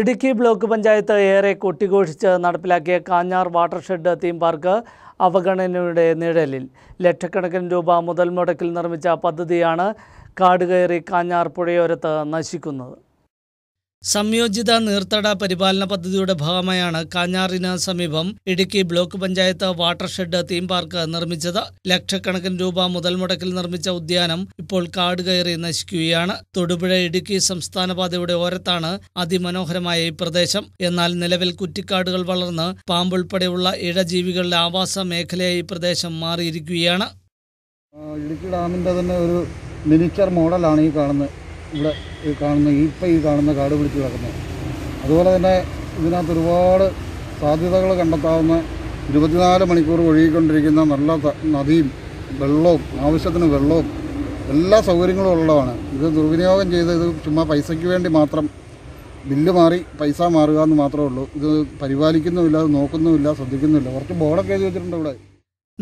Idukki block panchayat ഏറെ കൊട്ടിഘോഷിച്ച് നടപ്പിലാക്കിയ കാഞ്ഞാർ വാട്ടർഷെഡ് തീം പാർക്ക് അവഗണനയുടെ നിഴലിൽ ലക്ഷക്കണക്കിന് രൂപ മുതൽ മുടക്കിൽ നിർമ്മിച്ച പദ്ധതിയാണ് കാടുകയറി കാഞ്ഞാർ പുഴയോരത്ത് നശിക്കുന്നത് സംയോജിത നീർത്തട പരിപാലന പദ്ധതിയുടെ ഭാഗമായാണ് കാഞ്ഞാറിന് സമീപം Idukki block panchayat watershed theme park നിർമ്മിച്ചത് ലക്ഷക്കണക്കിന് രൂപ മുതൽ മുടക്കിൽ നിർമ്മിച്ച ഉദ്യാനം ഇപ്പോൾ കാട് കയറി നശിക്കുകയാണ് തൊടുപുഴ ഇടുക്കി സംസ്ഥാന പാതയുടെ ഓരത്താണ് അതിമനോഹരമായ ഈ പ്രദേശം എന്നാൽ നിലവിൽ കുറ്റിക്കാടുകൾ വളർന്ന് പാമ്പുൾപ്പെടെയുള്ള ഇഴജീവികളുടെ ആവാസ മേഖലയായി ഈ പ്രദേശം മാറിയിരിക്കുകയാണ് ഇടുക്കി തന്നെ ഒരു മിനിച്ചർ മോഡലാണ് ഈ കാണുന്നത് ഇവിടെ ഈ കാണുന്ന ഇപ്പം ഈ കാണുന്ന കാട് പിടിച്ച് കിടക്കുന്നത് അതുപോലെ തന്നെ ഇതിനകത്ത് ഒരുപാട് സാധ്യതകൾ കണ്ടെത്താവുന്ന ഇരുപത്തിനാല് മണിക്കൂർ ഒഴുകിക്കൊണ്ടിരിക്കുന്ന നല്ല നദിയും വെള്ളവും ആവശ്യത്തിന് വെള്ളവും എല്ലാ സൗകര്യങ്ങളും ഉള്ളതാണ് ഇത് ദുർവിനിയോഗം ചെയ്ത് ഇത് ചുമ്മാ പൈസയ്ക്ക് വേണ്ടി മാത്രം ബില്ല് മാറി പൈസ മാറുക എന്ന് മാത്രമേ ഉള്ളൂ ഇത് പരിപാലിക്കുന്നുമില്ല അത് നോക്കുന്നുമില്ല ശ്രദ്ധിക്കുന്നുമില്ല കുറച്ച് ബോർഡൊക്കെ എഴുതി വെച്ചിട്ടുണ്ട് ഇവിടെ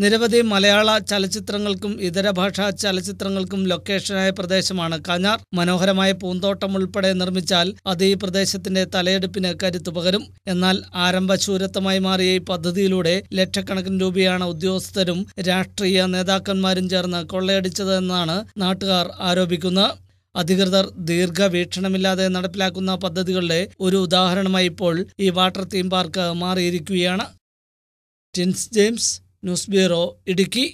നിരവധി മലയാള ചലച്ചിത്രങ്ങൾക്കും ഇതര ഭാഷാ ചലച്ചിത്രങ്ങൾക്കും ലൊക്കേഷനായ പ്രദേശമാണ് കാഞ്ഞാർ മനോഹരമായ പൂന്തോട്ടം ഉൾപ്പെടെ നിർമ്മിച്ചാൽ അത് ഈ പ്രദേശത്തിന്റെ തലയെടുപ്പിന് കരുത്തു പകരും എന്നാൽ ആരംഭശൂരത്വമായി മാറിയ ഈ പദ്ധതിയിലൂടെ ലക്ഷക്കണക്കിന് രൂപയാണ് ഉദ്യോഗസ്ഥരും രാഷ്ട്രീയ നേതാക്കന്മാരും ചേർന്ന് കൊള്ളയടിച്ചതെന്നാണ് നാട്ടുകാർ ആരോപിക്കുന്നത് അധികൃതർ ദീർഘവീക്ഷണമില്ലാതെ നടപ്പിലാക്കുന്ന പദ്ധതികളുടെ ഒരു ഉദാഹരണമായി ഇപ്പോൾ ഈ വാട്ടർ തീം പാർക്ക് മാറിയിരിക്കുകയാണ് ടിൻസ് ജെയിംസ് ന്യൂസ് ബ്യൂറോ ഇടുക്കി